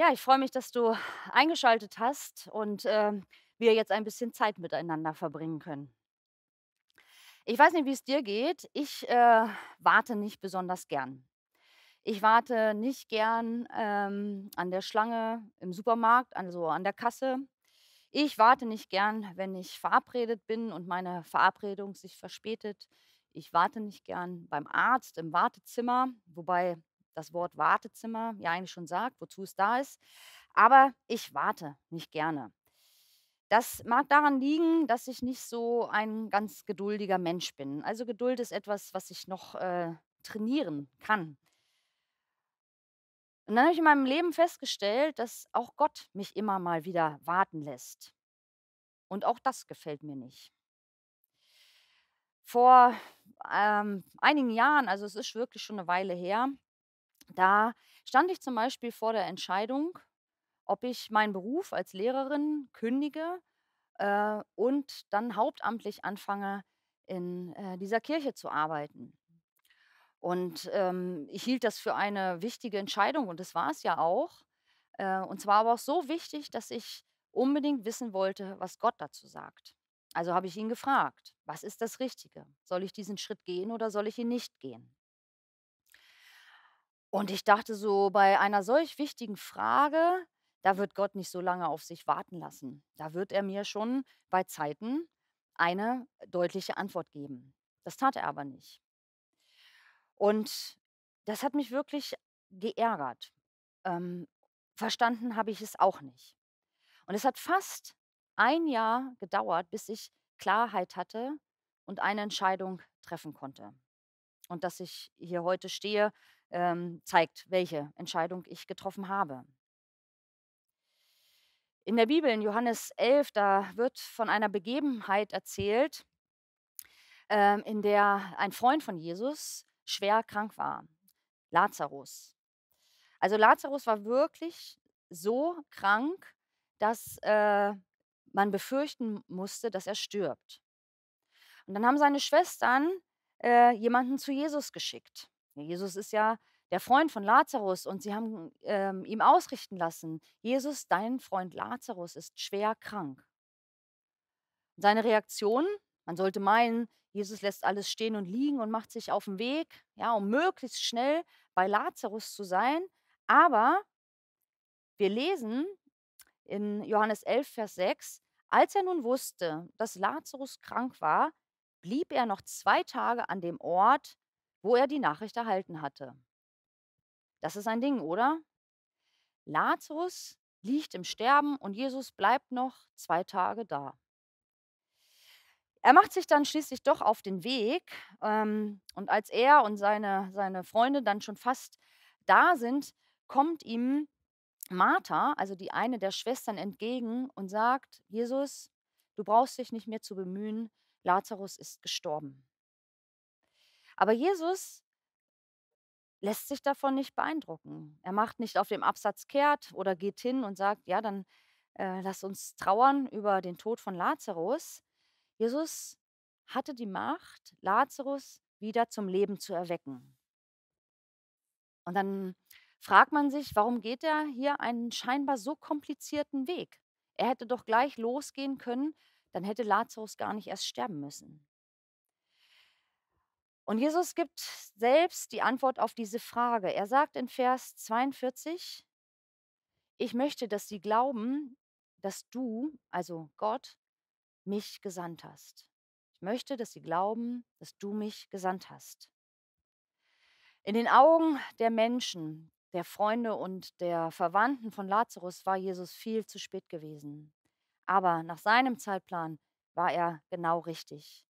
Ja, ich freue mich, dass du eingeschaltet hast und äh, wir jetzt ein bisschen Zeit miteinander verbringen können. Ich weiß nicht, wie es dir geht. Ich äh, warte nicht besonders gern. Ich warte nicht gern ähm, an der Schlange im Supermarkt, also an der Kasse. Ich warte nicht gern, wenn ich verabredet bin und meine Verabredung sich verspätet. Ich warte nicht gern beim Arzt im Wartezimmer, wobei das Wort Wartezimmer ja eigentlich schon sagt, wozu es da ist. Aber ich warte nicht gerne. Das mag daran liegen, dass ich nicht so ein ganz geduldiger Mensch bin. Also Geduld ist etwas, was ich noch äh, trainieren kann. Und dann habe ich in meinem Leben festgestellt, dass auch Gott mich immer mal wieder warten lässt. Und auch das gefällt mir nicht. Vor ähm, einigen Jahren, also es ist wirklich schon eine Weile her, da stand ich zum Beispiel vor der Entscheidung, ob ich meinen Beruf als Lehrerin kündige äh, und dann hauptamtlich anfange, in äh, dieser Kirche zu arbeiten. Und ähm, ich hielt das für eine wichtige Entscheidung und das war es ja auch. Äh, und zwar aber auch so wichtig, dass ich unbedingt wissen wollte, was Gott dazu sagt. Also habe ich ihn gefragt, was ist das Richtige? Soll ich diesen Schritt gehen oder soll ich ihn nicht gehen? Und ich dachte so, bei einer solch wichtigen Frage, da wird Gott nicht so lange auf sich warten lassen. Da wird er mir schon bei Zeiten eine deutliche Antwort geben. Das tat er aber nicht. Und das hat mich wirklich geärgert. Ähm, verstanden habe ich es auch nicht. Und es hat fast ein Jahr gedauert, bis ich Klarheit hatte und eine Entscheidung treffen konnte. Und dass ich hier heute stehe ähm, zeigt, welche Entscheidung ich getroffen habe. In der Bibel, in Johannes 11, da wird von einer Begebenheit erzählt, ähm, in der ein Freund von Jesus schwer krank war, Lazarus. Also Lazarus war wirklich so krank, dass äh, man befürchten musste, dass er stirbt. Und dann haben seine Schwestern äh, jemanden zu Jesus geschickt. Ne, Jesus ist ja der Freund von Lazarus und sie haben ähm, ihm ausrichten lassen, Jesus, dein Freund Lazarus ist schwer krank. Seine Reaktion, man sollte meinen, Jesus lässt alles stehen und liegen und macht sich auf den Weg, ja, um möglichst schnell bei Lazarus zu sein. Aber wir lesen in Johannes 11, Vers 6, als er nun wusste, dass Lazarus krank war, blieb er noch zwei Tage an dem Ort, wo er die Nachricht erhalten hatte. Das ist ein Ding, oder? Lazarus liegt im Sterben und Jesus bleibt noch zwei Tage da. Er macht sich dann schließlich doch auf den Weg ähm, und als er und seine, seine Freunde dann schon fast da sind, kommt ihm Martha, also die eine der Schwestern, entgegen und sagt, Jesus, du brauchst dich nicht mehr zu bemühen, Lazarus ist gestorben. Aber Jesus lässt sich davon nicht beeindrucken. Er macht nicht auf dem Absatz kehrt oder geht hin und sagt, ja, dann äh, lass uns trauern über den Tod von Lazarus. Jesus hatte die Macht, Lazarus wieder zum Leben zu erwecken. Und dann fragt man sich, warum geht er hier einen scheinbar so komplizierten Weg? Er hätte doch gleich losgehen können, dann hätte Lazarus gar nicht erst sterben müssen. Und Jesus gibt selbst die Antwort auf diese Frage. Er sagt in Vers 42, ich möchte, dass sie glauben, dass du, also Gott, mich gesandt hast. Ich möchte, dass sie glauben, dass du mich gesandt hast. In den Augen der Menschen, der Freunde und der Verwandten von Lazarus war Jesus viel zu spät gewesen. Aber nach seinem Zeitplan war er genau richtig.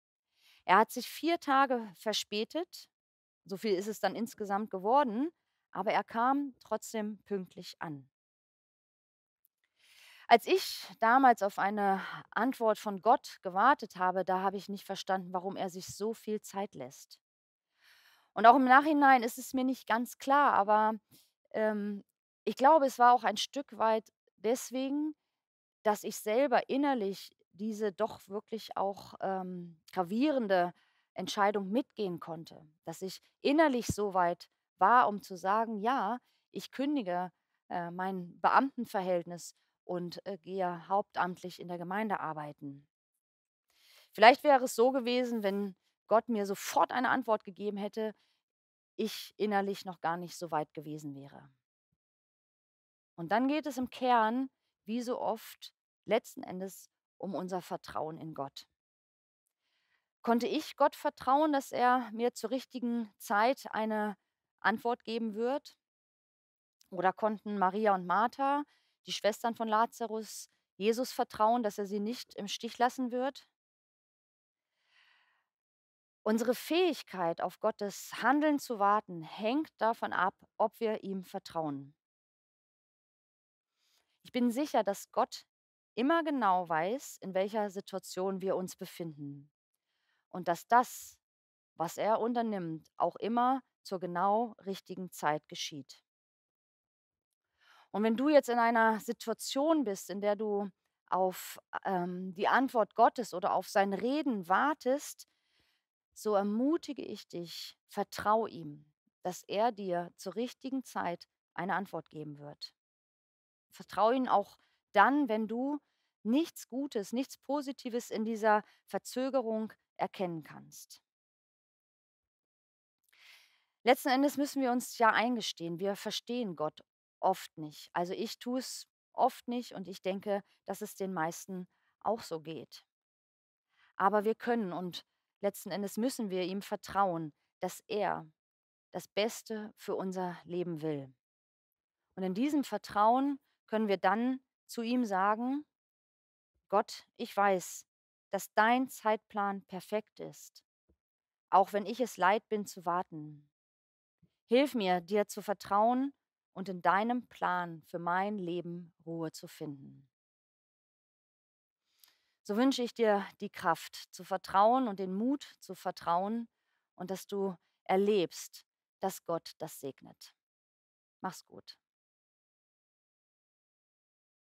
Er hat sich vier Tage verspätet, so viel ist es dann insgesamt geworden, aber er kam trotzdem pünktlich an. Als ich damals auf eine Antwort von Gott gewartet habe, da habe ich nicht verstanden, warum er sich so viel Zeit lässt. Und auch im Nachhinein ist es mir nicht ganz klar, aber ähm, ich glaube, es war auch ein Stück weit deswegen, dass ich selber innerlich diese doch wirklich auch ähm, gravierende Entscheidung mitgehen konnte, dass ich innerlich so weit war, um zu sagen, ja, ich kündige äh, mein Beamtenverhältnis und äh, gehe hauptamtlich in der Gemeinde arbeiten. Vielleicht wäre es so gewesen, wenn Gott mir sofort eine Antwort gegeben hätte, ich innerlich noch gar nicht so weit gewesen wäre. Und dann geht es im Kern, wie so oft, letzten Endes um unser Vertrauen in Gott. Konnte ich Gott vertrauen, dass er mir zur richtigen Zeit eine Antwort geben wird? Oder konnten Maria und Martha, die Schwestern von Lazarus, Jesus vertrauen, dass er sie nicht im Stich lassen wird? Unsere Fähigkeit, auf Gottes Handeln zu warten, hängt davon ab, ob wir ihm vertrauen. Ich bin sicher, dass Gott immer genau weiß, in welcher Situation wir uns befinden. Und dass das, was er unternimmt, auch immer zur genau richtigen Zeit geschieht. Und wenn du jetzt in einer Situation bist, in der du auf ähm, die Antwort Gottes oder auf sein Reden wartest, so ermutige ich dich, vertraue ihm, dass er dir zur richtigen Zeit eine Antwort geben wird. Vertraue ihm auch dann, wenn du nichts Gutes, nichts Positives in dieser Verzögerung erkennen kannst. Letzten Endes müssen wir uns ja eingestehen, wir verstehen Gott oft nicht. Also ich tue es oft nicht und ich denke, dass es den meisten auch so geht. Aber wir können und letzten Endes müssen wir ihm vertrauen, dass er das Beste für unser Leben will. Und in diesem Vertrauen können wir dann zu ihm sagen, Gott, ich weiß, dass dein Zeitplan perfekt ist, auch wenn ich es leid bin zu warten. Hilf mir, dir zu vertrauen und in deinem Plan für mein Leben Ruhe zu finden. So wünsche ich dir die Kraft zu vertrauen und den Mut zu vertrauen und dass du erlebst, dass Gott das segnet. Mach's gut.